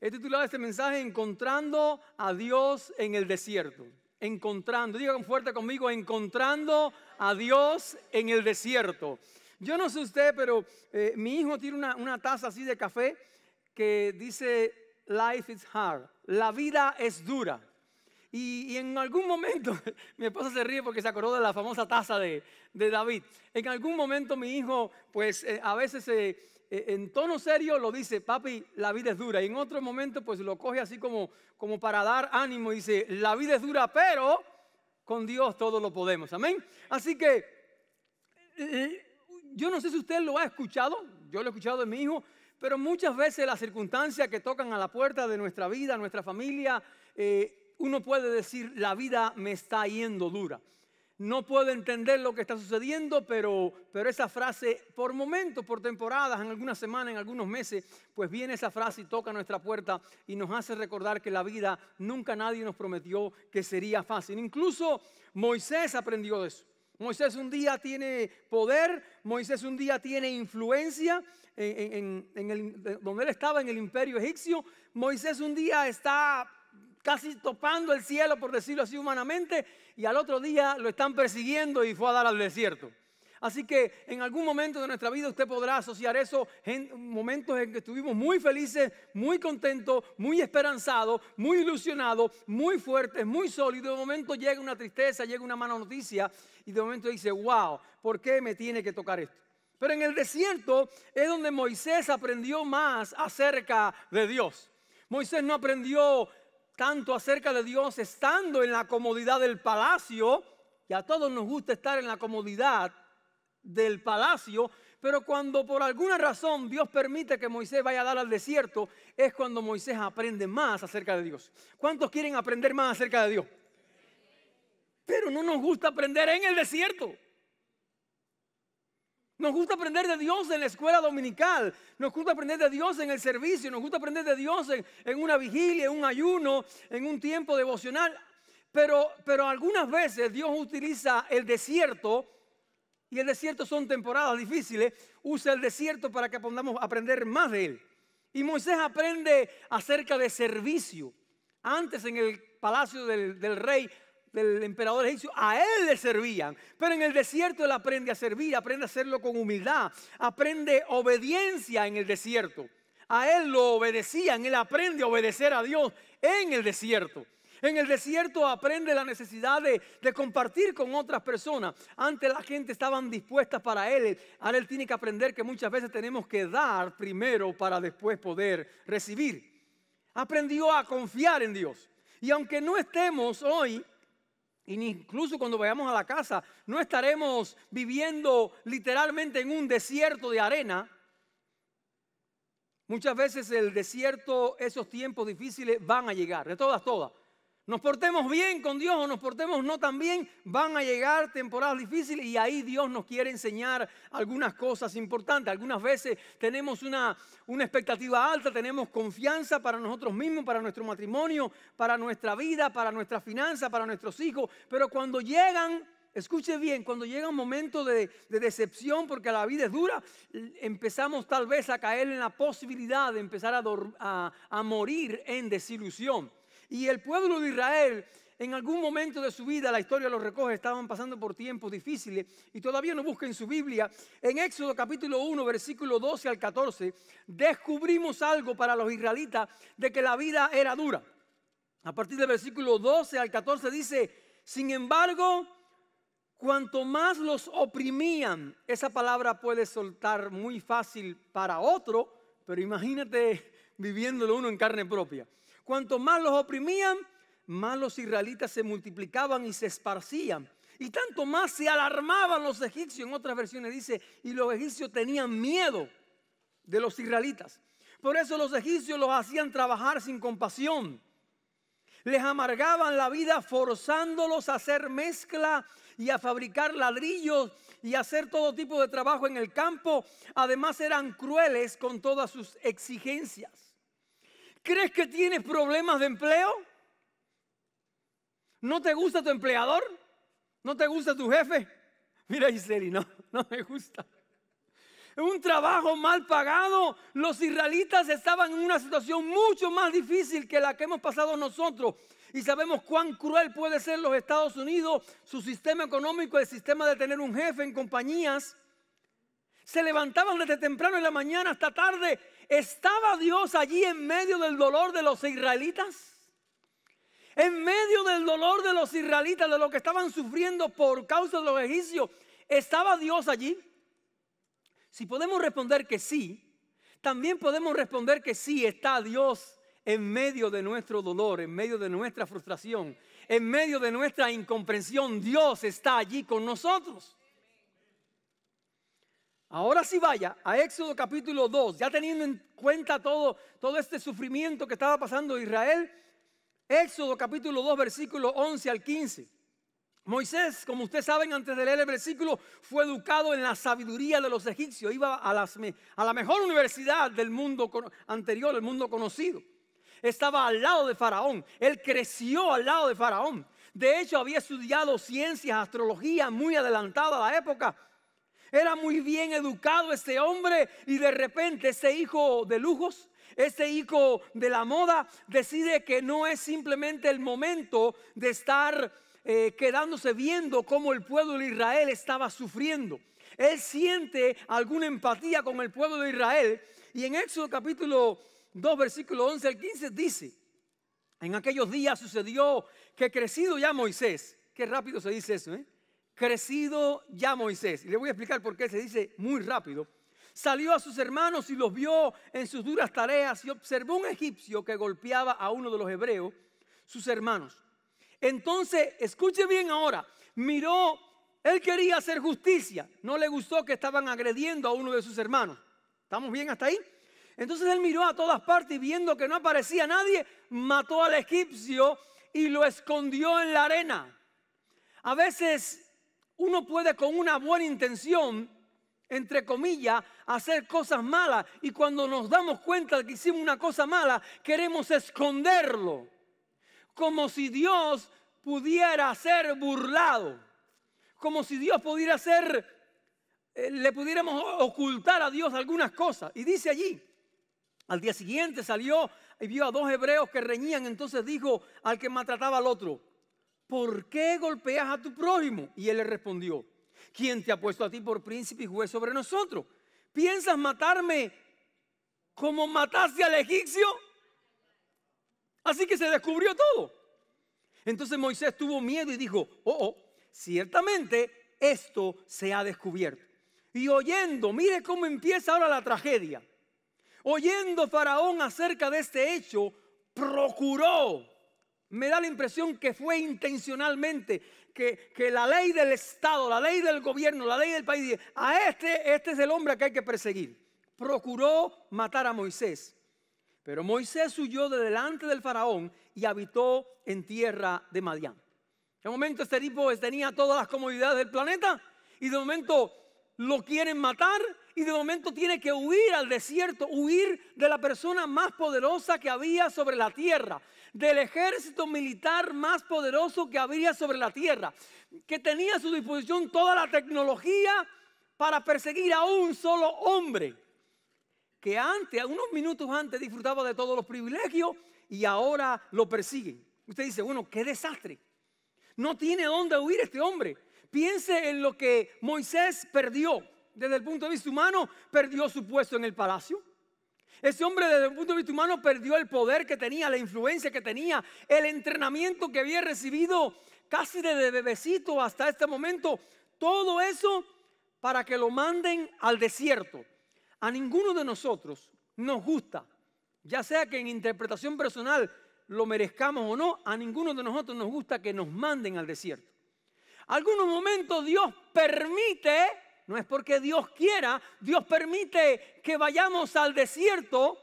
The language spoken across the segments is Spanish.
He titulado este mensaje Encontrando a Dios en el desierto. Encontrando, con fuerte conmigo, encontrando a Dios en el desierto. Yo no sé usted, pero eh, mi hijo tiene una, taza así de café que dice, life is hard, la vida es dura. Y, en algún momento, mi esposa se ríe porque se acordó de la famosa taza de, David. En algún momento mi hijo, pues eh, a veces se, e-, en tono serio lo dice, papi, la vida es dura. Y en otro momento pues lo coge así como, como para dar ánimo. y Dice, la vida es dura, pero con Dios todo lo podemos. Amén. Así que eh, eh, yo no sé si usted lo ha escuchado, yo lo he escuchado de mi hijo, pero muchas veces las circunstancias que tocan a la puerta de nuestra vida, nuestra familia, eh, uno puede decir, la vida me está yendo dura no puedo entender lo que está sucediendo, pero, pero esa frase, por momentos, por temporadas, en algunas semanas, en algunos meses, pues viene esa frase y toca nuestra puerta y nos hace recordar que la vida nunca nadie nos prometió que sería fácil. Incluso Moisés aprendió de eso. Moisés un día tiene poder, Moisés un día tiene influencia en, el, donde él estaba en el imperio egipcio, Moisés un día está casi topando el cielo, por decirlo así humanamente, y al otro día lo están persiguiendo y fue a dar al desierto. Así que en algún momento de nuestra vida usted podrá asociar eso en momentos en que estuvimos muy felices, muy contentos, muy esperanzados, muy ilusionados, muy fuertes, muy sólidos. De momento llega una tristeza, llega una mala noticia y de momento dice, wow, ¿por qué me tiene que tocar esto? Pero en el desierto es donde Moisés aprendió más acerca de Dios. Moisés no aprendió tanto acerca de Dios estando en la comodidad del palacio, y a todos nos gusta estar en la comodidad del palacio, pero cuando por alguna razón Dios permite que Moisés vaya a dar al desierto, es cuando Moisés aprende más acerca de Dios. ¿Cuántos quieren aprender más acerca de Dios? Pero no nos gusta aprender en el desierto. Nos gusta aprender de Dios en la escuela dominical, nos gusta aprender de Dios en el servicio, nos gusta aprender de Dios en, una vigilia, en un ayuno, en un tiempo devocional. Pero, pero algunas veces Dios utiliza el desierto, y el desierto son temporadas difíciles, usa el desierto para que podamos aprender más de Él. Y Moisés aprende acerca de servicio. Antes en el palacio del, del rey del emperador egipcio, a él le servían. Pero en el desierto él aprende a servir, aprende a hacerlo con humildad, aprende obediencia en el desierto. A él lo obedecían, él aprende a obedecer a Dios en el desierto. En el desierto aprende la necesidad de, compartir con otras personas. Antes la gente estaban dispuestas para él. Ahora él tiene que aprender que muchas veces tenemos que dar primero para después poder recibir. Aprendió a confiar en Dios. Y aunque no estemos hoy Incluso cuando vayamos a la casa, no estaremos viviendo literalmente en un desierto de arena. Muchas veces el desierto, esos tiempos difíciles van a llegar, de todas, todas nos portemos bien con Dios o nos portemos no tan bien, van a llegar temporadas difíciles y ahí Dios nos quiere enseñar algunas cosas importantes. Algunas veces tenemos una, expectativa alta, tenemos confianza para nosotros mismos, para nuestro matrimonio, para nuestra vida, para nuestra finanza, para nuestros hijos, pero cuando llegan Escuche bien, cuando llega un momento de, decepción, porque la vida es dura, empezamos tal vez a caer en la posibilidad de empezar a morir en desilusión. Y el pueblo de Israel en algún momento de su vida, la historia lo recoge, estaban pasando por tiempos difíciles y todavía no busquen su Biblia. En Éxodo capítulo 1, versículo 12 al 14, descubrimos algo para los israelitas de que la vida era dura. A partir del versículo 12 al 14 dice, sin embargo, cuanto más los oprimían, esa palabra puede soltar muy fácil para otro, pero imagínate viviéndolo uno en carne propia. Cuanto más los oprimían, más los israelitas se multiplicaban y se esparcían. Y tanto más se alarmaban los egipcios. En otras versiones dice, y los egipcios tenían miedo de los israelitas. Por eso los egipcios los hacían trabajar sin compasión. Les amargaban la vida forzándolos a hacer mezcla y a fabricar ladrillos y a hacer todo tipo de trabajo en el campo. Además eran crueles con todas sus exigencias. ¿Crees que tienes problemas de empleo? ¿No te gusta tu empleador? ¿No te gusta tu jefe? Mira, Iseri, no, no me gusta. Un trabajo mal pagado. Los israelitas estaban en una situación mucho más difícil que la que hemos pasado nosotros. Y sabemos cuán cruel puede ser los Estados Unidos, su sistema económico, el sistema de tener un jefe en compañías. Se levantaban desde temprano en la mañana hasta tarde ¿Estaba Dios allí en medio del dolor de los israelitas? En medio del dolor de los israelitas, de lo que estaban sufriendo por causa de los egipcios, ¿estaba Dios allí? Si podemos responder que sí, también podemos responder que sí está Dios en medio de nuestro dolor, en medio de nuestra frustración, en medio de nuestra incomprensión. Dios está allí con nosotros. Ahora sí vaya a Éxodo capítulo 2, ya teniendo en cuenta todo, este sufrimiento que estaba pasando Israel, Éxodo capítulo 2, versículo 11 al 15. Moisés, como ustedes saben, antes de leer el versículo, fue educado en la sabiduría de los egipcios. Iba a, las, a la mejor universidad del mundo anterior, el mundo conocido. Estaba al lado de Faraón. Él creció al lado de Faraón. De hecho, había estudiado ciencias, astrología muy adelantada a la época. Era muy bien educado este hombre y de repente ese hijo de lujos, ese hijo de la moda, decide que no es simplemente el momento de estar eh, quedándose viendo cómo el pueblo de Israel estaba sufriendo. Él siente alguna empatía con el pueblo de Israel y en Éxodo capítulo 2, versículo 11 al 15 dice, en aquellos días sucedió que crecido ya Moisés, qué rápido se dice eso, ¿eh? crecido ya Moisés, y le voy a explicar por qué se dice muy rápido, salió a sus hermanos y los vio en sus duras tareas y observó un egipcio que golpeaba a uno de los hebreos, sus hermanos. Entonces, escuche bien ahora, miró, él quería hacer justicia, no le gustó que estaban agrediendo a uno de sus hermanos. ¿Estamos bien hasta ahí? Entonces él miró a todas partes y viendo que no aparecía nadie, mató al egipcio y lo escondió en la arena. A veces uno puede con una buena intención, entre comillas, hacer cosas malas. Y cuando nos damos cuenta de que hicimos una cosa mala, queremos esconderlo. Como si Dios pudiera ser burlado. Como si Dios pudiera ser, eh, le pudiéramos ocultar a Dios algunas cosas. Y dice allí, al día siguiente salió y vio a dos hebreos que reñían. Entonces dijo al que maltrataba al otro, ¿por qué golpeas a tu prójimo? Y él le respondió, ¿quién te ha puesto a ti por príncipe y juez sobre nosotros? ¿Piensas matarme como mataste al egipcio? Así que se descubrió todo. Entonces Moisés tuvo miedo y dijo, oh, oh, ciertamente esto se ha descubierto. Y oyendo, mire cómo empieza ahora la tragedia. Oyendo Faraón acerca de este hecho, procuró me da la impresión que fue intencionalmente que, la ley del Estado, la ley del gobierno, la ley del país, a este, este es el hombre que hay que perseguir. Procuró matar a Moisés. Pero Moisés huyó de delante del faraón y habitó en tierra de Madián. De momento este tipo tenía todas las comodidades del planeta y de momento lo quieren matar y de momento tiene que huir al desierto, huir de la persona más poderosa que había sobre la tierra del ejército militar más poderoso que había sobre la tierra, que tenía a su disposición toda la tecnología para perseguir a un solo hombre, que antes, unos minutos antes, disfrutaba de todos los privilegios y ahora lo persiguen. Usted dice, bueno, qué desastre. No tiene dónde huir este hombre. Piense en lo que Moisés perdió. Desde el punto de vista humano, perdió su puesto en el palacio ese hombre desde el punto de vista humano perdió el poder que tenía, la influencia que tenía, el entrenamiento que había recibido casi desde bebecito hasta este momento. Todo eso para que lo manden al desierto. A ninguno de nosotros nos gusta, ya sea que en interpretación personal lo merezcamos o no, a ninguno de nosotros nos gusta que nos manden al desierto. Algunos momentos Dios permite no es porque Dios quiera, Dios permite que vayamos al desierto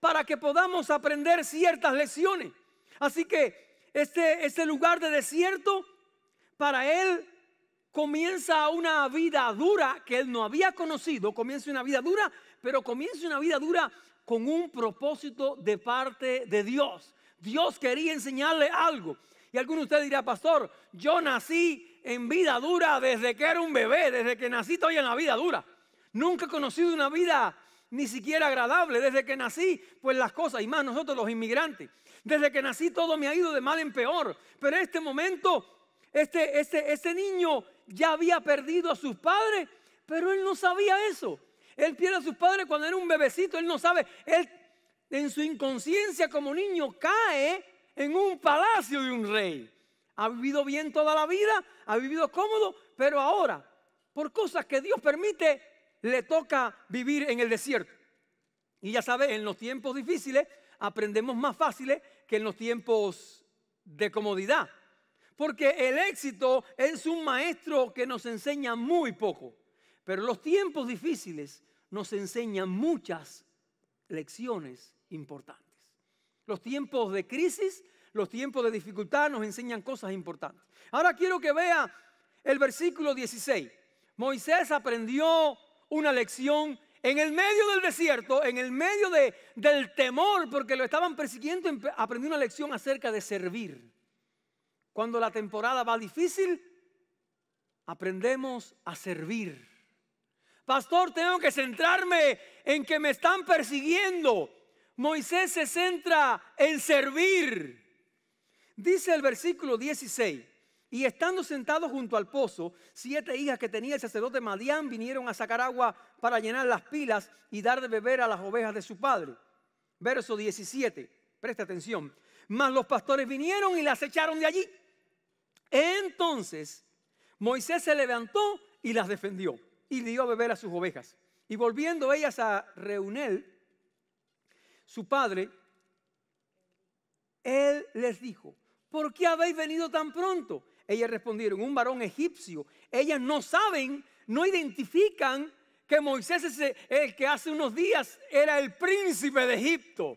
para que podamos aprender ciertas lecciones. Así que este, este, lugar de desierto, para él comienza una vida dura que él no había conocido, comienza una vida dura, pero comienza una vida dura con un propósito de parte de Dios. Dios quería enseñarle algo. Y alguno de ustedes dirá, pastor, yo nací en vida dura desde que era un bebé, desde que nací estoy en la vida dura. Nunca he conocido una vida ni siquiera agradable. Desde que nací, pues las cosas, y más nosotros los inmigrantes, desde que nací todo me ha ido de mal en peor. Pero este momento, este, este, este niño ya había perdido a sus padres, pero él no sabía eso. Él pierde a sus padres cuando era un bebecito, él no sabe. Él en su inconsciencia como niño cae en un palacio de un rey. Ha vivido bien toda la vida, ha vivido cómodo, pero ahora, por cosas que Dios permite, le toca vivir en el desierto. Y ya sabes, en los tiempos difíciles aprendemos más fáciles que en los tiempos de comodidad. Porque el éxito es un maestro que nos enseña muy poco. Pero los tiempos difíciles nos enseñan muchas lecciones importantes. Los tiempos de crisis los tiempos de dificultad nos enseñan cosas importantes. Ahora quiero que vea el versículo 16. Moisés aprendió una lección en el medio del desierto, en el medio del temor, porque lo estaban persiguiendo, aprendió una lección acerca de servir. Cuando la temporada va difícil, aprendemos a servir. Pastor, tengo que centrarme en que me están persiguiendo. Moisés se centra en servir. Dice el versículo 16, y estando sentados junto al pozo, siete hijas que tenía el sacerdote Madián vinieron a sacar agua para llenar las pilas y dar de beber a las ovejas de su padre. Verso 17, presta atención. Mas los pastores vinieron y las echaron de allí. Entonces Moisés se levantó y las defendió y dio a beber a sus ovejas. Y volviendo ellas a Reunel, su padre, él les dijo, ¿por qué habéis venido tan pronto? Ellas respondieron, un varón egipcio. Ellas no saben, no identifican que Moisés es el que hace unos días era el príncipe de Egipto.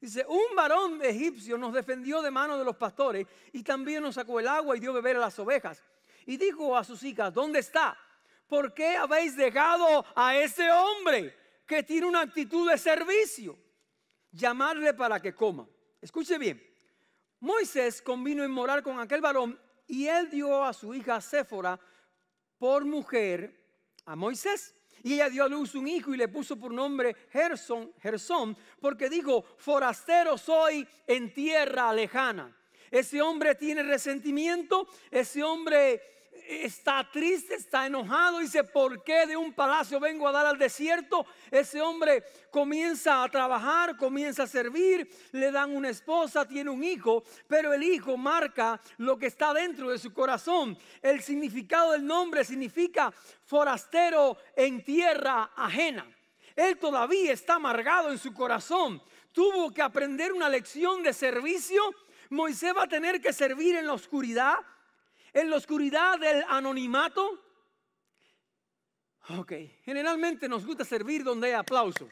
Dice, un varón egipcio nos defendió de manos de los pastores y también nos sacó el agua y dio beber a las ovejas. Y dijo a sus hijas, ¿dónde está? ¿Por qué habéis dejado a ese hombre que tiene una actitud de servicio? Llamarle para que coma. Escuche bien. Moisés convino en morar con aquel varón y él dio a su hija Séfora por mujer a Moisés. Y ella dio a luz un hijo y le puso por nombre Gerson, Gerson, porque dijo, forastero soy en tierra lejana. Ese hombre tiene resentimiento, ese hombre está triste, está enojado, dice, ¿por qué de un palacio vengo a dar al desierto? Ese hombre comienza a trabajar, comienza a servir, le dan una esposa, tiene un hijo, pero el hijo marca lo que está dentro de su corazón. El significado del nombre significa forastero en tierra ajena. Él todavía está amargado en su corazón. Tuvo que aprender una lección de servicio. Moisés va a tener que servir en la oscuridad en la oscuridad del anonimato. Ok, generalmente nos gusta servir donde hay aplauso.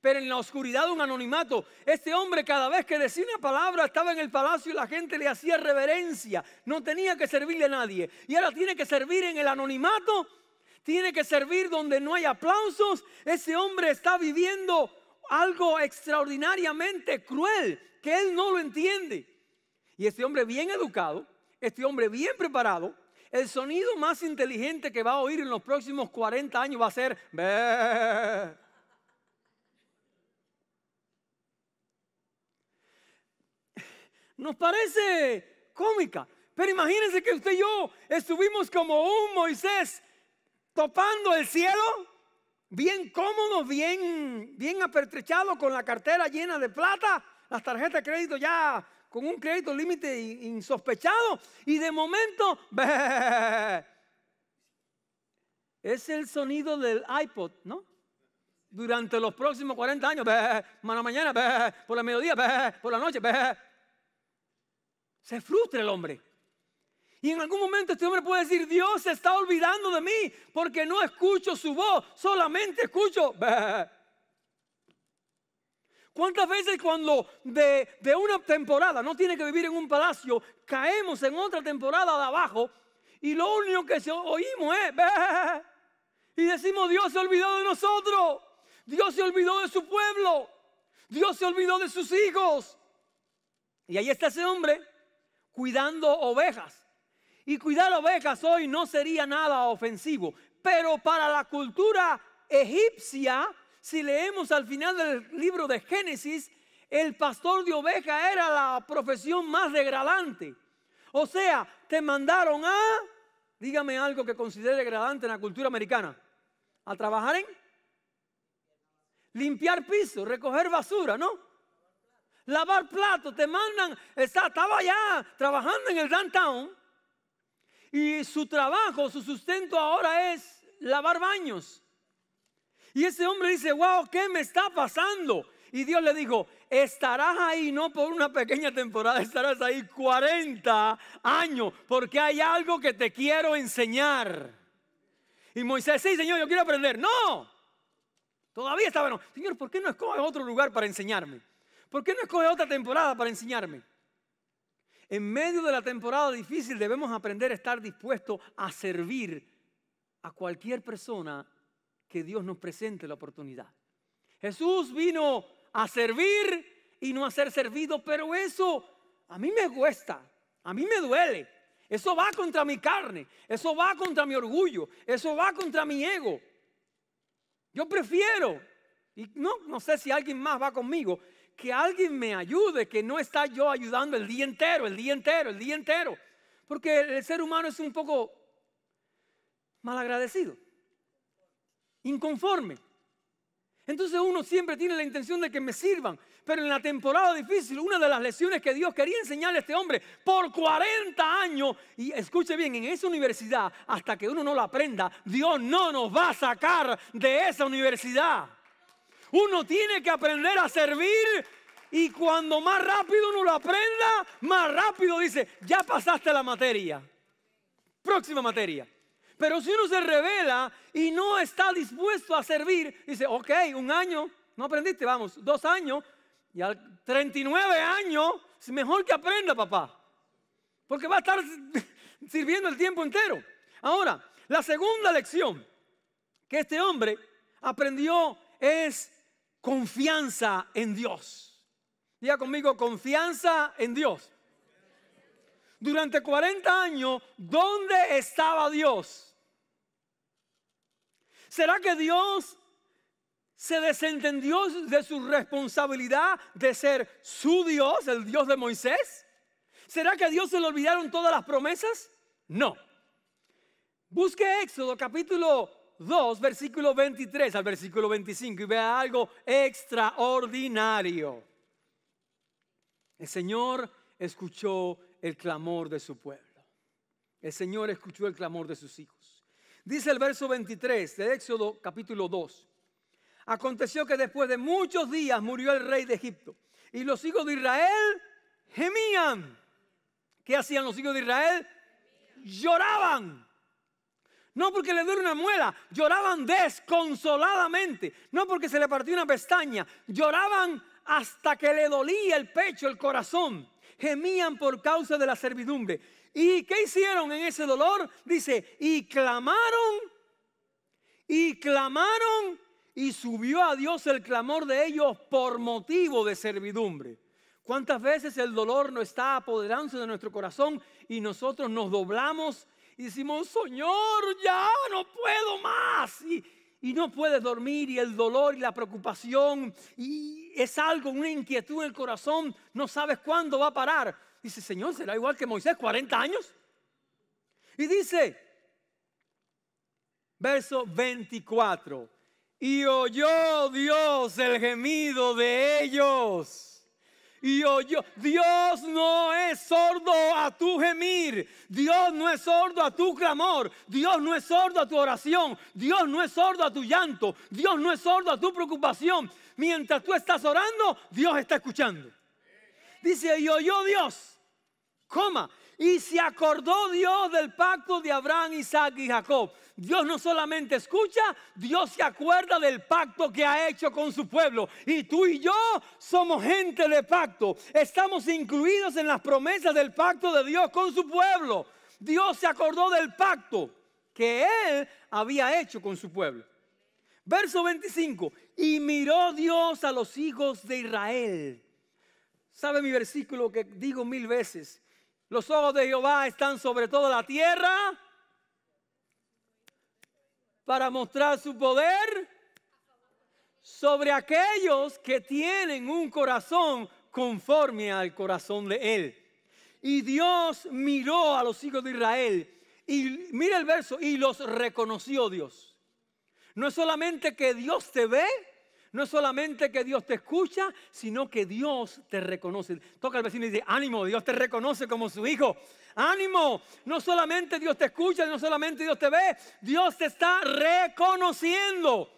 Pero en la oscuridad de un anonimato, este hombre cada vez que decía una palabra estaba en el palacio y la gente le hacía reverencia. No tenía que servirle a nadie. Y ahora tiene que servir en el anonimato, tiene que servir donde no hay aplausos. Ese hombre está viviendo algo extraordinariamente cruel que él no lo entiende. Y este hombre bien educado, este hombre bien preparado, el sonido más inteligente que va a oír en los próximos 40 años va a ser... Nos parece cómica, pero imagínense que usted y yo estuvimos como un Moisés topando el cielo, bien cómodo, bien, bien apertrechado, con la cartera llena de plata, las tarjetas de crédito ya con un crédito límite insospechado y de momento... Es el sonido del iPod, ¿no? Durante los próximos 40 años, mañana, por la mediodía, por la noche. Se frustra el hombre. Y en algún momento este hombre puede decir, Dios se está olvidando de mí porque no escucho su voz, solamente escucho. ¿Cuántas veces cuando de, una temporada, no tiene que vivir en un palacio, caemos en otra temporada de abajo y lo único que oímos es, y decimos, Dios se olvidó de nosotros, Dios se olvidó de su pueblo, Dios se olvidó de sus hijos. Y ahí está ese hombre cuidando ovejas. Y cuidar ovejas hoy no sería nada ofensivo, pero para la cultura egipcia si leemos al final del libro de Génesis, el pastor de oveja era la profesión más degradante. O sea, te mandaron a, dígame algo que considere degradante en la cultura americana, a trabajar en limpiar pisos recoger basura, ¿no? Lavar platos, te mandan, está, estaba allá trabajando en el downtown y su trabajo, su sustento ahora es lavar baños. Y ese hombre dice, wow, ¿qué me está pasando? Y Dios le dijo, estarás ahí no por una pequeña temporada, estarás ahí 40 años, porque hay algo que te quiero enseñar. Y Moisés, sí, Señor, yo quiero aprender. No, todavía estaba bueno. Señor, ¿por qué no escoge otro lugar para enseñarme? ¿Por qué no escoge otra temporada para enseñarme? En medio de la temporada difícil debemos aprender a estar dispuestos a servir a cualquier persona que Dios nos presente la oportunidad. Jesús vino a servir y no a ser servido, pero eso a mí me cuesta, a mí me duele. Eso va contra mi carne, eso va contra mi orgullo, eso va contra mi ego. Yo prefiero, y no, no sé si alguien más va conmigo, que alguien me ayude, que no está yo ayudando el día entero, el día entero, el día entero. Porque el ser humano es un poco malagradecido inconforme. Entonces uno siempre tiene la intención de que me sirvan. Pero en la temporada difícil, una de las lecciones que Dios quería enseñarle a este hombre por 40 años, y escuche bien, en esa universidad, hasta que uno no la aprenda, Dios no nos va a sacar de esa universidad. Uno tiene que aprender a servir y cuando más rápido uno lo aprenda, más rápido dice, ya pasaste la materia. Próxima materia. Pero si uno se revela y no está dispuesto a servir, dice, ok, un año, no aprendiste, vamos, dos años, y al 39 años, mejor que aprenda, papá. Porque va a estar sirviendo el tiempo entero. Ahora, la segunda lección que este hombre aprendió es confianza en Dios. Diga conmigo, confianza en Dios. Durante 40 años, ¿dónde estaba Dios? ¿Será que Dios se desentendió de su responsabilidad de ser su Dios, el Dios de Moisés? ¿Será que Dios se le olvidaron todas las promesas? No. Busque Éxodo capítulo 2, versículo 23 al versículo 25 y vea algo extraordinario. El Señor escuchó el clamor de su pueblo. El Señor escuchó el clamor de sus hijos. Dice el verso 23 de Éxodo capítulo 2. Aconteció que después de muchos días murió el rey de Egipto. Y los hijos de Israel gemían. ¿Qué hacían los hijos de Israel? Lloraban. No porque le dieron una muela, lloraban desconsoladamente. No porque se le partió una pestaña, lloraban hasta que le dolía el pecho, el corazón. Gemían por causa de la servidumbre. ¿Y qué hicieron en ese dolor? Dice, y clamaron, y clamaron, y subió a Dios el clamor de ellos por motivo de servidumbre. ¿Cuántas veces el dolor nos está apoderándose de nuestro corazón y nosotros nos doblamos y decimos, Señor, ya no puedo más? Y, y no puedes dormir y el dolor y la preocupación y es algo, una inquietud en el corazón, no sabes cuándo va a parar. Dice, Señor, ¿será igual que Moisés 40 años? Y dice, verso 24, y oyó Dios el gemido de ellos y oyó. Dios no es sordo a tu gemir. Dios no es sordo a tu clamor. Dios no es sordo a tu oración. Dios no es sordo a tu llanto. Dios no es sordo a tu preocupación. Mientras tú estás orando, Dios está escuchando. Dice, y oyó Dios y se acordó Dios del pacto de Abraham, Isaac y Jacob. Dios no solamente escucha, Dios se acuerda del pacto que ha hecho con su pueblo. Y tú y yo somos gente de pacto. Estamos incluidos en las promesas del pacto de Dios con su pueblo. Dios se acordó del pacto que él había hecho con su pueblo. Verso 25. Y miró Dios a los hijos de Israel. ¿Sabe mi versículo que digo mil veces? Los ojos de Jehová están sobre toda la tierra para mostrar su poder sobre aquellos que tienen un corazón conforme al corazón de Él. Y Dios miró a los hijos de Israel y mira el verso, y los reconoció Dios. No es solamente que Dios te ve, no solamente que Dios te escucha, sino que Dios te reconoce. Toca al vecino y dice, ánimo, Dios te reconoce como su hijo. Ánimo, no solamente Dios te escucha, no solamente Dios te ve, Dios te está reconociendo.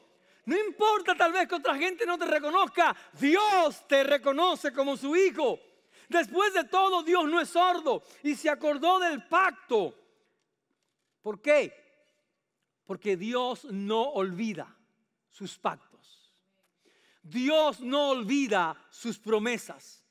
No importa tal vez que otra gente no te reconozca, Dios te reconoce como su hijo. Después de todo, Dios no es sordo y se acordó del pacto. ¿Por qué? Porque Dios no olvida sus pactos. Dios no olvida sus promesas.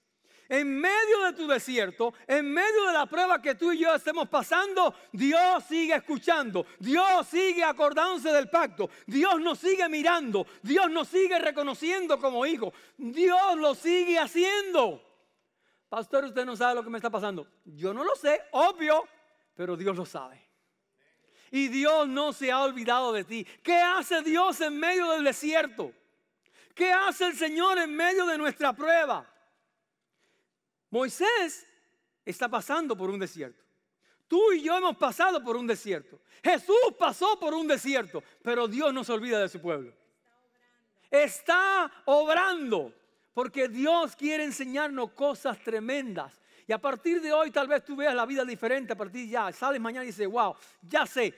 En medio de tu desierto, en medio de la prueba que tú y yo estemos pasando, Dios sigue escuchando, Dios sigue acordándose del pacto, Dios nos sigue mirando, Dios nos sigue reconociendo como hijo, Dios lo sigue haciendo. Pastor, usted no sabe lo que me está pasando. Yo no lo sé, obvio, pero Dios lo sabe y Dios no se ha olvidado de ti. ¿Qué hace Dios en medio del desierto? ¿Qué hace el Señor en medio de nuestra prueba? Moisés está pasando por un desierto. Tú y yo hemos pasado por un desierto. Jesús pasó por un desierto, pero Dios no se olvida de su pueblo. Está obrando, porque Dios quiere enseñarnos cosas tremendas. Y a partir de hoy tal vez tú veas la vida diferente a partir de ya. Sales mañana y dices, wow, ya sé,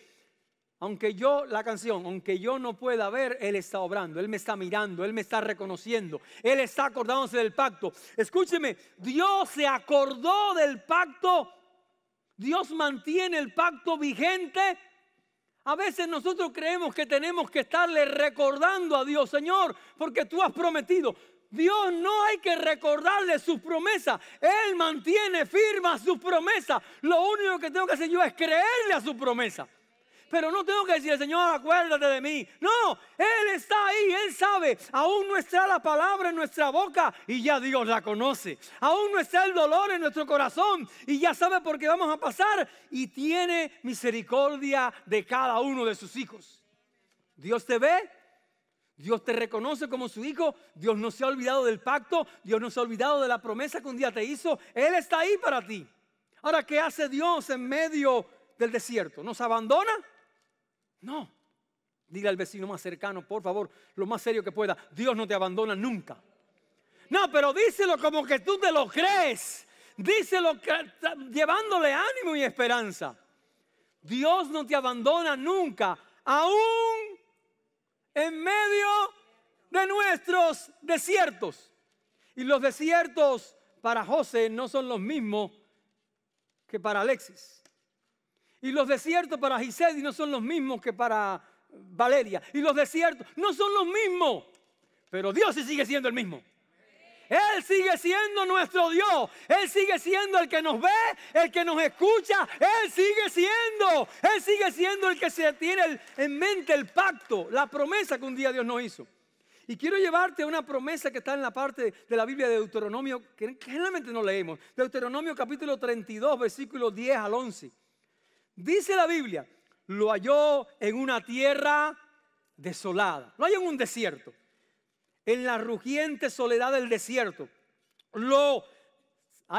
aunque yo, la canción, aunque yo no pueda ver, Él está obrando, Él me está mirando, Él me está reconociendo, Él está acordándose del pacto. Escúcheme, Dios se acordó del pacto, Dios mantiene el pacto vigente. A veces nosotros creemos que tenemos que estarle recordando a Dios, Señor, porque tú has prometido. Dios no hay que recordarle sus promesas. Él mantiene firma sus promesas. Lo único que tengo que hacer yo es creerle a su promesa pero no tengo que decir, Señor, acuérdate de mí. No, Él está ahí, Él sabe. Aún no está la palabra en nuestra boca y ya Dios la conoce. Aún no está el dolor en nuestro corazón y ya sabe por qué vamos a pasar y tiene misericordia de cada uno de sus hijos. Dios te ve, Dios te reconoce como su hijo, Dios no se ha olvidado del pacto, Dios no se ha olvidado de la promesa que un día te hizo, Él está ahí para ti. Ahora, ¿qué hace Dios en medio del desierto? ¿Nos abandona? No. dile al vecino más cercano, por favor, lo más serio que pueda, Dios no te abandona nunca. No, pero díselo como que tú te lo crees. Díselo llevándole ánimo y esperanza. Dios no te abandona nunca, aún en medio de nuestros desiertos. Y los desiertos para José no son los mismos que para Alexis. Y los desiertos para Gisedi no son los mismos que para Valeria. Y los desiertos no son los mismos. Pero Dios sí sigue siendo el mismo. Él sigue siendo nuestro Dios. Él sigue siendo el que nos ve, el que nos escucha. Él sigue siendo. Él sigue siendo el que se tiene en mente el pacto, la promesa que un día Dios nos hizo. Y quiero llevarte a una promesa que está en la parte de la Biblia de Deuteronomio, que generalmente no leemos. Deuteronomio capítulo 32, versículos 10 al 11. Dice la Biblia, lo halló en una tierra desolada. Lo halló en un desierto. En la rugiente soledad del desierto. Lo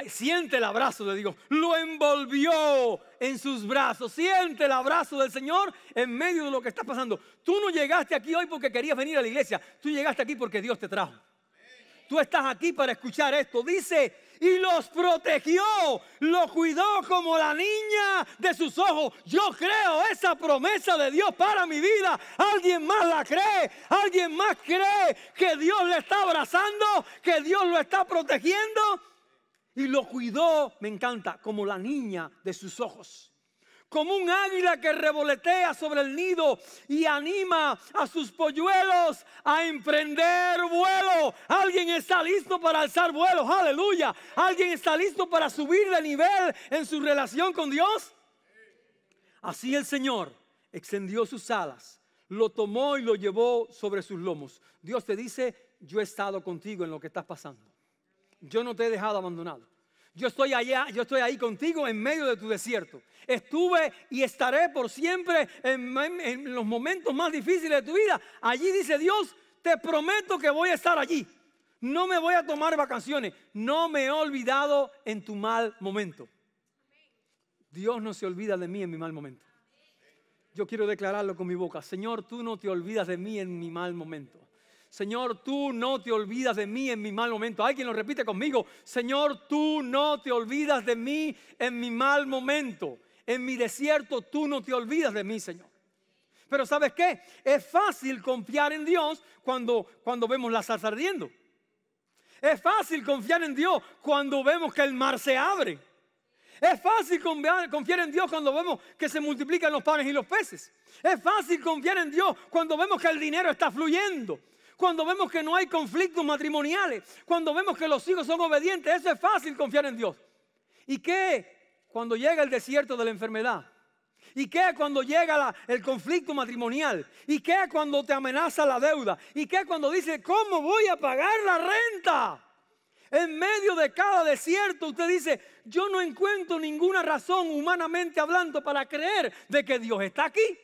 siente el abrazo de Dios. Lo envolvió en sus brazos. Siente el abrazo del Señor en medio de lo que está pasando. Tú no llegaste aquí hoy porque querías venir a la iglesia. Tú llegaste aquí porque Dios te trajo. Tú estás aquí para escuchar esto. Dice y los protegió, lo cuidó como la niña de sus ojos. Yo creo esa promesa de Dios para mi vida. Alguien más la cree, alguien más cree que Dios le está abrazando, que Dios lo está protegiendo y lo cuidó, me encanta, como la niña de sus ojos como un águila que revolotea sobre el nido y anima a sus polluelos a emprender vuelo. Alguien está listo para alzar vuelos, aleluya. Alguien está listo para subir de nivel en su relación con Dios. Así el Señor extendió sus alas, lo tomó y lo llevó sobre sus lomos. Dios te dice, yo he estado contigo en lo que estás pasando. Yo no te he dejado abandonado. Yo estoy allá, yo estoy ahí contigo en medio de tu desierto. Estuve y estaré por siempre en, en los momentos más difíciles de tu vida. Allí dice Dios, te prometo que voy a estar allí. No me voy a tomar vacaciones. No me he olvidado en tu mal momento. Dios no se olvida de mí en mi mal momento. Yo quiero declararlo con mi boca. Señor, tú no te olvidas de mí en mi mal momento. Señor, tú no te olvidas de mí en mi mal momento. Alguien lo repite conmigo. Señor, tú no te olvidas de mí en mi mal momento. En mi desierto tú no te olvidas de mí, Señor. Pero ¿sabes qué? Es fácil confiar en Dios cuando, vemos la salsa ardiendo. Es fácil confiar en Dios cuando vemos que el mar se abre. Es fácil confiar, en Dios cuando vemos que se multiplican los panes y los peces. Es fácil confiar en Dios cuando vemos que el dinero está fluyendo cuando vemos que no hay conflictos matrimoniales, cuando vemos que los hijos son obedientes, eso es fácil confiar en Dios. ¿Y qué cuando llega el desierto de la enfermedad? ¿Y qué cuando llega el conflicto matrimonial? ¿Y qué cuando te amenaza la deuda? ¿Y qué cuando dice, ¿cómo voy a pagar la renta? En medio de cada desierto usted dice, yo no encuentro ninguna razón humanamente hablando para creer de que Dios está aquí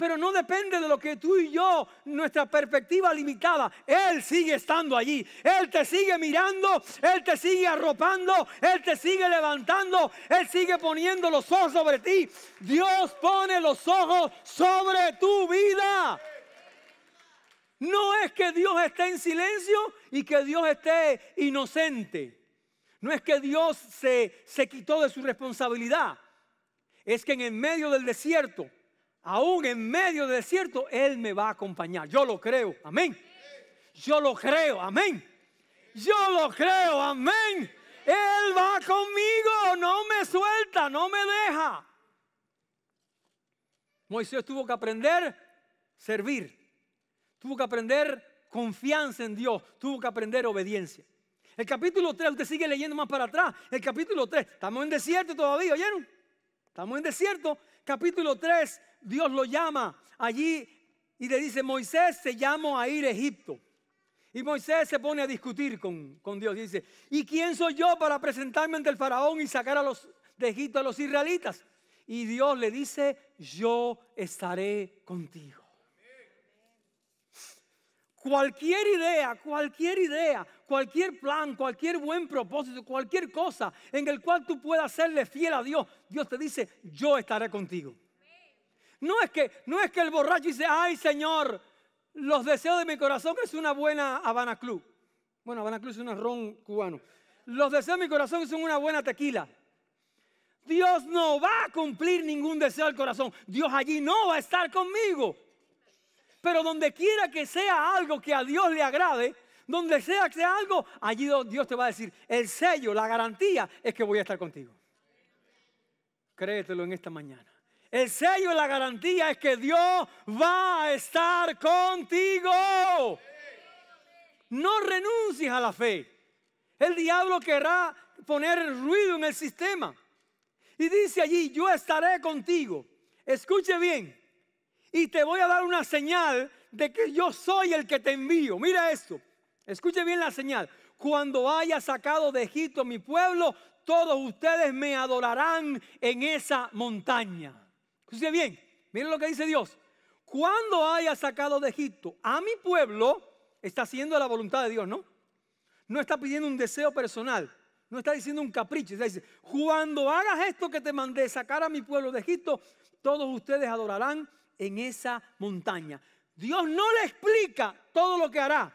pero no depende de lo que tú y yo, nuestra perspectiva limitada. Él sigue estando allí. Él te sigue mirando, Él te sigue arropando, Él te sigue levantando, Él sigue poniendo los ojos sobre ti. Dios pone los ojos sobre tu vida. No es que Dios esté en silencio y que Dios esté inocente. No es que Dios se, quitó de su responsabilidad. Es que en el medio del desierto, aún en medio del desierto, Él me va a acompañar. Yo lo creo, amén. Yo lo creo, amén. Yo lo creo, amén. Él va conmigo, no me suelta, no me deja. Moisés tuvo que aprender servir, tuvo que aprender confianza en Dios, tuvo que aprender obediencia. El capítulo 3, usted sigue leyendo más para atrás. El capítulo 3, estamos en desierto todavía, ¿oyeron? Estamos en desierto, capítulo 3, Dios lo llama allí y le dice, Moisés se llamo a ir a Egipto. Y Moisés se pone a discutir con, con Dios. Y dice, ¿y quién soy yo para presentarme ante el faraón y sacar a los, de Egipto a los israelitas? Y Dios le dice, yo estaré contigo. Cualquier idea, cualquier idea, cualquier plan, cualquier buen propósito, cualquier cosa en el cual tú puedas serle fiel a Dios, Dios te dice, yo estaré contigo. No es que, no es que el borracho dice, ay Señor, los deseos de mi corazón es una buena Habana Club. Bueno, Habana Club es un ron cubano. Los deseos de mi corazón son una buena tequila. Dios no va a cumplir ningún deseo del corazón. Dios allí no va a estar conmigo. Pero donde quiera que sea algo que a Dios le agrade, donde sea que sea algo, allí Dios te va a decir, el sello, la garantía es que voy a estar contigo. Créetelo en esta mañana. El sello, la garantía es que Dios va a estar contigo. No renuncies a la fe. El diablo querrá poner ruido en el sistema. Y dice allí, yo estaré contigo. Escuche bien, y te voy a dar una señal de que yo soy el que te envío. Mira esto. Escuche bien la señal. Cuando haya sacado de Egipto mi pueblo, todos ustedes me adorarán en esa montaña. Escuche bien. Miren lo que dice Dios. Cuando haya sacado de Egipto a mi pueblo, está haciendo la voluntad de Dios, ¿no? No está pidiendo un deseo personal. No está diciendo un capricho. Dice, cuando hagas esto que te mandé sacar a mi pueblo de Egipto, todos ustedes adorarán en esa montaña. Dios no le explica todo lo que hará,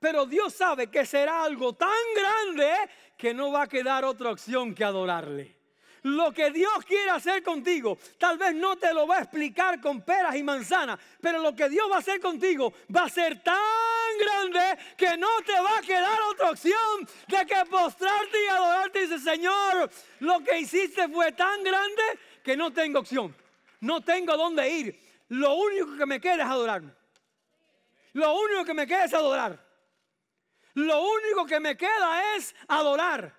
pero Dios sabe que será algo tan grande que no va a quedar otra opción que adorarle. Lo que Dios quiere hacer contigo, tal vez no te lo va a explicar con peras y manzanas, pero lo que Dios va a hacer contigo va a ser tan grande que no te va a quedar otra opción de que postrarte y adorarte. Y decir Señor, lo que hiciste fue tan grande que no tengo opción, no tengo dónde ir lo único que me queda es adorar. Lo único que me queda es adorar. Lo único que me queda es adorar.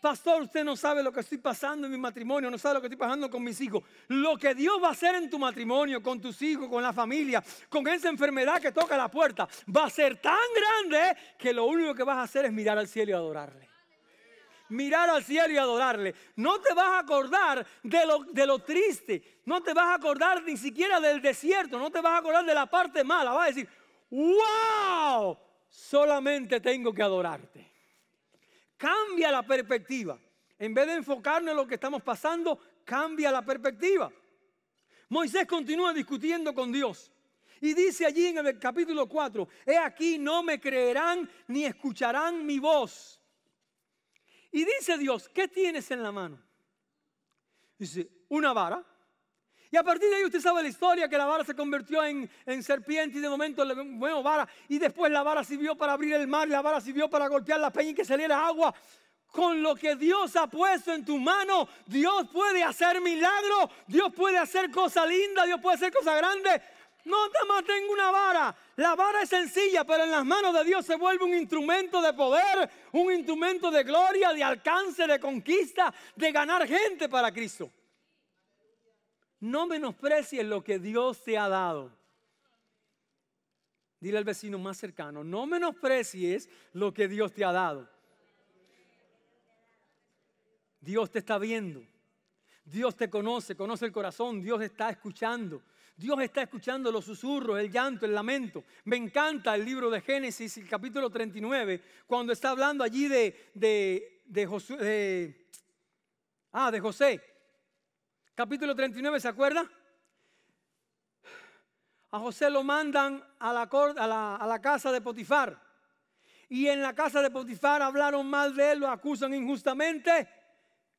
Pastor, usted no sabe lo que estoy pasando en mi matrimonio, no sabe lo que estoy pasando con mis hijos. Lo que Dios va a hacer en tu matrimonio, con tus hijos, con la familia, con esa enfermedad que toca la puerta, va a ser tan grande que lo único que vas a hacer es mirar al cielo y adorarle mirar al cielo y adorarle. No te vas a acordar de lo, triste, no te vas a acordar ni siquiera del desierto, no te vas a acordar de la parte mala. va a decir, wow, solamente tengo que adorarte. Cambia la perspectiva. En vez de enfocarnos en lo que estamos pasando, cambia la perspectiva. Moisés continúa discutiendo con Dios. Y dice allí en el capítulo 4, he aquí no me creerán ni escucharán mi voz. Y dice Dios, ¿qué tienes en la mano? Dice, una vara. Y a partir de ahí usted sabe la historia, que la vara se convirtió en, serpiente y de momento, bueno, vara. Y después la vara sirvió para abrir el mar, la vara sirvió para golpear la peña y que saliera agua. Con lo que Dios ha puesto en tu mano, Dios puede hacer milagro, Dios puede hacer cosa linda, Dios puede hacer cosa grande. No más tengo una vara. La vara es sencilla, pero en las manos de Dios se vuelve un instrumento de poder, un instrumento de gloria, de alcance, de conquista, de ganar gente para Cristo. No menosprecies lo que Dios te ha dado. Dile al vecino más cercano, no menosprecies lo que Dios te ha dado. Dios te está viendo. Dios te conoce, conoce el corazón, Dios está escuchando. Dios está escuchando los susurros, el llanto, el lamento. Me encanta el libro de Génesis, el capítulo 39, cuando está hablando allí de, de, José, ah, José. Capítulo 39, ¿se acuerda? A José lo mandan a la casa de Potifar. Y en la casa de Potifar hablaron mal de él, lo acusan injustamente.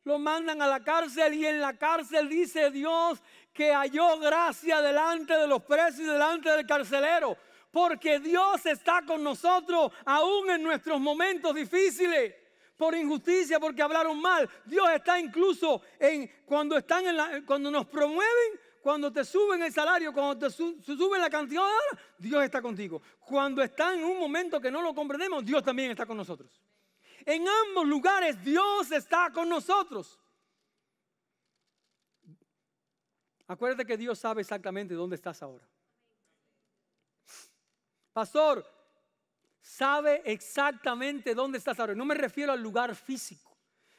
Lo mandan a la cárcel y en la cárcel dice Dios que halló gracia delante de los presos y delante del carcelero. Porque Dios está con nosotros aún en nuestros momentos difíciles por injusticia, porque hablaron mal. Dios está incluso en cuando están en cuando nos promueven, cuando te suben el salario, cuando te suben la cantidad de horas, Dios está contigo. Cuando está en un momento que no lo comprendemos, Dios también está con nosotros. En ambos lugares Dios está con nosotros. Acuérdate que Dios sabe exactamente dónde estás ahora. Pastor, sabe exactamente dónde estás ahora. No me refiero al lugar físico.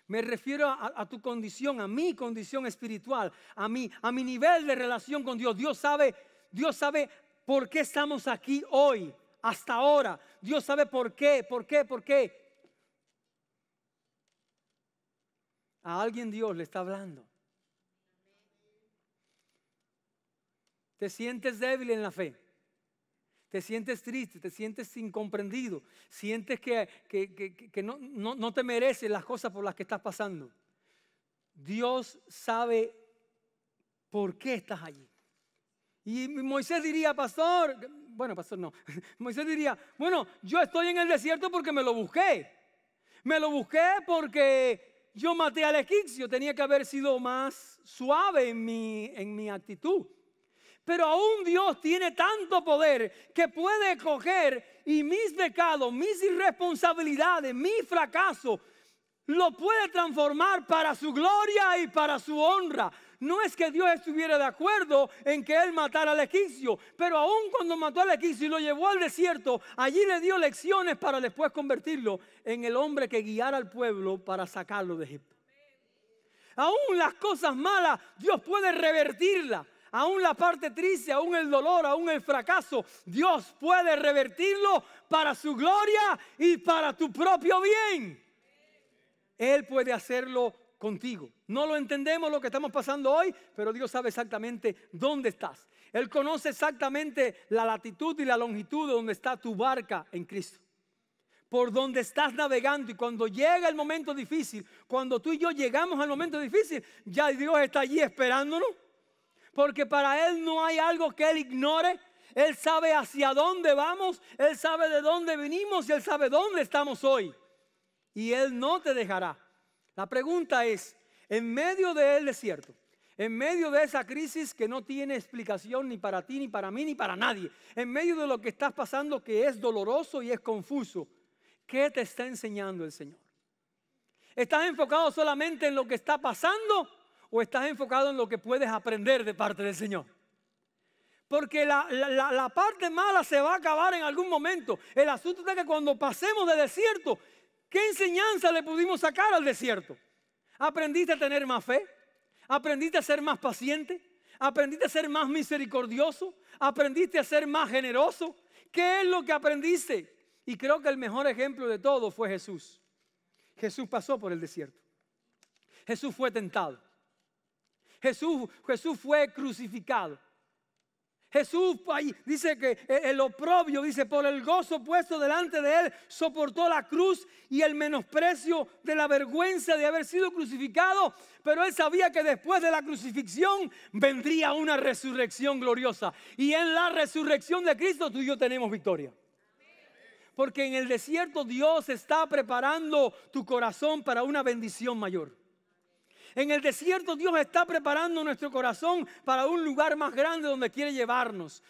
Me refiero a, tu condición, a mi condición espiritual, a mi, a mi nivel de relación con Dios. Dios sabe, Dios sabe por qué estamos aquí hoy, hasta ahora. Dios sabe por qué, por qué, por qué. A alguien Dios le está hablando. Te sientes débil en la fe. Te sientes triste, te sientes incomprendido. Sientes que, no, no, te mereces las cosas por las que estás pasando. Dios sabe por qué estás allí. Y Moisés diría, pastor, bueno, pastor no. Moisés diría, bueno, yo estoy en el desierto porque me lo busqué. Me lo busqué porque yo maté al egipcio, tenía que haber sido más suave en mi, actitud. Pero aún Dios tiene tanto poder que puede coger y mis pecados, mis irresponsabilidades, mi fracaso, lo puede transformar para su gloria y para su honra. No es que Dios estuviera de acuerdo en que él matara al egipcio, pero aún cuando mató al egipcio y lo llevó al desierto, allí le dio lecciones para después convertirlo en el hombre que guiara al pueblo para sacarlo de Egipto. Aún las cosas malas, Dios puede revertirlas aún la parte triste, aún el dolor, aún el fracaso, Dios puede revertirlo para su gloria y para tu propio bien. Él puede hacerlo contigo. No lo entendemos lo que estamos pasando hoy, pero Dios sabe exactamente dónde estás. Él conoce exactamente la latitud y la longitud de donde está tu barca en Cristo. Por donde estás navegando y cuando llega el momento difícil, cuando tú y yo llegamos al momento difícil, ya Dios está allí esperándonos. Porque para Él no hay algo que Él ignore. Él sabe hacia dónde vamos, Él sabe de dónde venimos y Él sabe dónde estamos hoy. Y Él no te dejará. La pregunta es, en medio del desierto, en medio de esa crisis que no tiene explicación ni para ti, ni para mí, ni para nadie, en medio de lo que estás pasando que es doloroso y es confuso, ¿qué te está enseñando el Señor? ¿Estás enfocado solamente en lo que está pasando o estás enfocado en lo que puedes aprender de parte del Señor? Porque la, la parte mala se va a acabar en algún momento. El asunto es que cuando pasemos de desierto, ¿Qué enseñanza le pudimos sacar al desierto? ¿Aprendiste a tener más fe? ¿Aprendiste a ser más paciente? ¿Aprendiste a ser más misericordioso? ¿Aprendiste a ser más generoso? ¿Qué es lo que aprendiste? Y creo que el mejor ejemplo de todo fue Jesús. Jesús pasó por el desierto. Jesús fue tentado. Jesús, Jesús fue crucificado. Jesús dice que el oprobio, dice, por el gozo puesto delante de él, soportó la cruz y el menosprecio de la vergüenza de haber sido crucificado, pero él sabía que después de la crucifixión vendría una resurrección gloriosa. Y en la resurrección de Cristo tú y yo tenemos victoria. Porque en el desierto Dios está preparando tu corazón para una bendición mayor. En el desierto Dios está preparando nuestro corazón para un lugar más grande donde quiere llevarnos.